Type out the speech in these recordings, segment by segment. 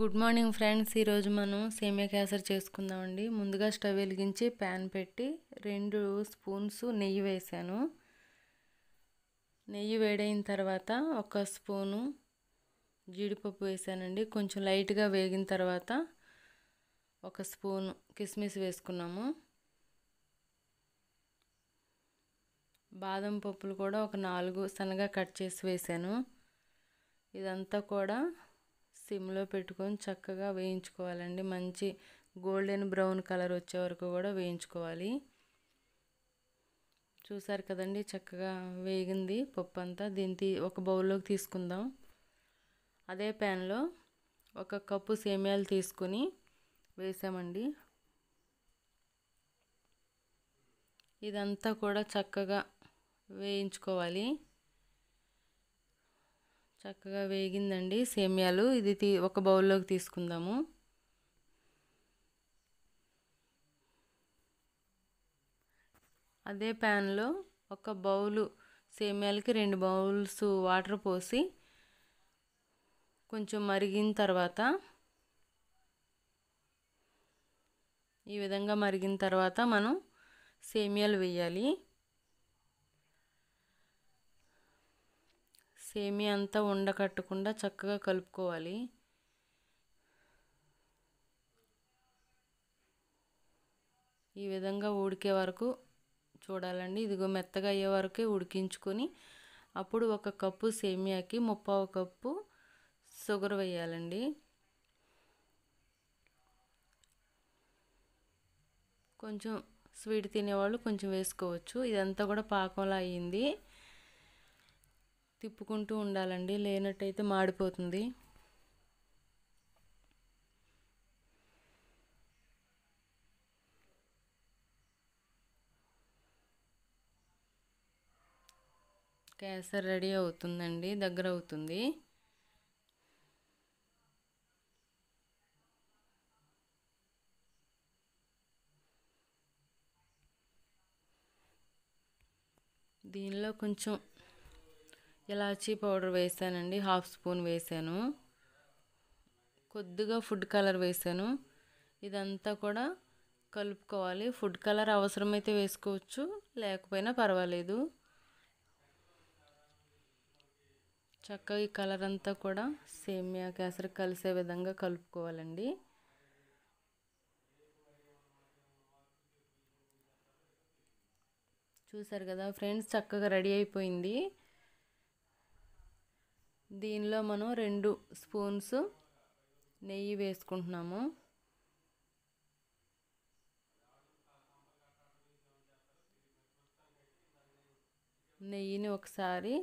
good morning friends ఈరోజు మనం సేమియా క్యాసర్ చేసుకుందామండి ముందుగా స్టవ్ వెలిగించి ప్యాన్ పెట్టి రెండు స్పూన్స్ నెయ్యి వేసాను నెయ్యి వేడైన తర్వాత ఒక స్పూను జీడిపప్పు వేసానండి కొంచెం లైట్గా వేగిన తర్వాత ఒక స్పూన్ కిస్మిస్ వేసుకున్నాము బాదం పప్పులు కూడా ఒక నాలుగు సన్నగా కట్ చేసి వేసాను ఇదంతా కూడా సిమ్లో పెట్టుకొని చక్కగా వేయించుకోవాలండి మంచి గోల్డెన్ బ్రౌన్ కలర్ వచ్చే వరకు కూడా వేయించుకోవాలి చూసారు కదండి చక్కగా వేగింది పప్పు అంతా దీని ఒక బౌల్లోకి తీసుకుందాం అదే ప్యాన్లో ఒక కప్పు సేమియాలు తీసుకుని వేసామండి ఇదంతా కూడా చక్కగా వేయించుకోవాలి చక్కగా వేగిందండి సేమ్యాలు ఇది తీ ఒక బౌల్లోకి తీసుకుందాము అదే ప్యాన్లో ఒక బౌలు సేమ్యాలకి రెండు బౌల్స్ వాటర్ పోసి కొంచెం మరిగిన తర్వాత ఈ విధంగా మరిగిన తర్వాత మనం సేమ్యాలు వేయాలి సేమియా అంతా ఉండకట్టకుండా చక్కగా కలుపుకోవాలి ఈ విధంగా ఉడికే వరకు చూడాలండి ఇదిగో మెత్తగా అయ్యే వరకే ఉడికించుకొని అప్పుడు ఒక కప్పు సేమియాకి ముప్పావు కప్పు షుగర్ వేయాలండి కొంచెం స్వీట్ తినేవాళ్ళు కొంచెం వేసుకోవచ్చు ఇదంతా కూడా పాకంలా అయ్యింది తిప్పుకుంటూ ఉండాలండి లేనట్టయితే మాడిపోతుంది కేసర్ రెడీ అవుతుందండి దగ్గర అవుతుంది దీనిలో కొంచెం ఇలాచీ పౌడర్ వేసానండి హాఫ్ స్పూన్ వేసాను కొద్దిగా ఫుడ్ కలర్ వేసాను ఇదంతా కూడా కలుపుకోవాలి ఫుడ్ కలర్ అవసరమైతే వేసుకోవచ్చు లేకపోయినా పర్వాలేదు చక్కగా ఈ కలర్ అంతా కూడా సేమియా కేసరి కలిసే విధంగా కలుపుకోవాలండి చూసారు కదా ఫ్రెండ్స్ చక్కగా రెడీ అయిపోయింది దీనిలో మనం రెండు స్పూన్స్ నెయ్యి వేసుకుంటున్నాము నెయ్యిని ఒకసారి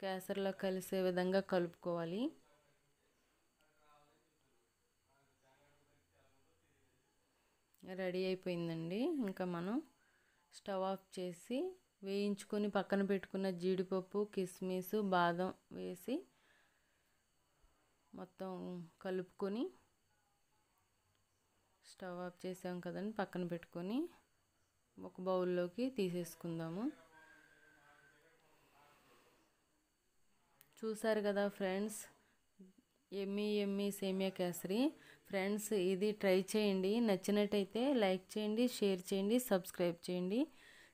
కేసరిలో కలిసే విధంగా కలుపుకోవాలి రెడీ అయిపోయిందండి ఇంకా మనం స్టవ్ ఆఫ్ చేసి వేయించుకొని పక్కన పెట్టుకున్న జీడిపప్పు కిస్మిస్ బాదం వేసి మొత్తం కలుపుకొని స్టవ్ ఆఫ్ చేసాం కదండి పక్కన పెట్టుకొని ఒక బౌల్లోకి తీసేసుకుందాము చూసారు కదా ఫ్రెండ్స్ ఎమ్మి ఎమ్మి సేమియా కేసరి ఫ్రెండ్స్ ఇది ట్రై చేయండి నచ్చినట్టయితే లైక్ చేయండి షేర్ చేయండి సబ్స్క్రైబ్ చేయండి